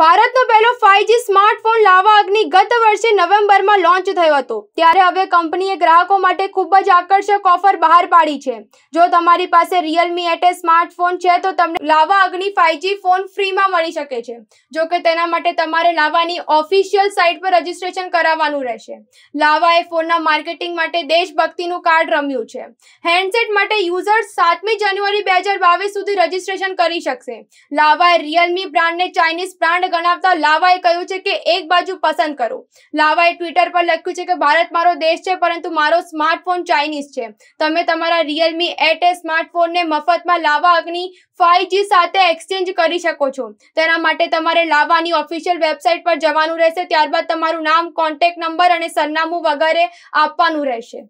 ભારતનો પહેલો 5G smartphone લાવવા કંપની ગત વર્ષે નવેમ્બરમાં લોન્ચ થયો હતો ત્યારે હવે કંપનીએ ગ્રાહકો માટે ખૂબ જ આકર્ષક ઓફર બહાર પાડી છે જો તમારી પાસે રિયલમી એટે સ્માર્ટફોન છે તો તમને લાવા અગ્નિ ફાઈવજી ફોન ફ્રીમાં મળી શકે છે જો કે તેના માટે તમારે લાવાની ઓફિશિયલ સાઇટ પર રજીસ્ટ્રેશન કરાવવાનું રહેશે લાવાએ ફોનના માર્કેટિંગ માટે દેશભક્તિનું કાર્ડ રમ્યું છે હેન્ડસેટ માટે યુઝર્સ સાતમી જાન્યુઆરી બે હજાર બાવીસ સુધી રજીસ્ટ્રેશન કરી શકશે લાવાએ રિયલમી બ્રાન્ડને ચાઇનીઝ બ્રાન્ડ ગણાવતા લાવાએ કહ્યું છે કે એક બાજુ પસંદ પસંદ કરો લાવાએ ટ્વિટર પર લખ્યું છે કે ભારત મારો દેશ છે પરંતુ મારો સ્માર્ટફોન ચાઇનીઝ છે તમે તમારા રિયલમી એટ એ સ્માર્ટફોનને મફતમાં લાવા અગ્નિ ફાઈવજી સાથે એક્સચેન્જ કરી શકો છો તેના માટે તમારે લાવાની ઓફિશિયલ વેબસાઇટ પર જવાનું રહેશે ત્યારબાદ તમારું નામ કોન્ટેક્ટ નંબર અને સરનામું વગેરે આપવાનું રહેશે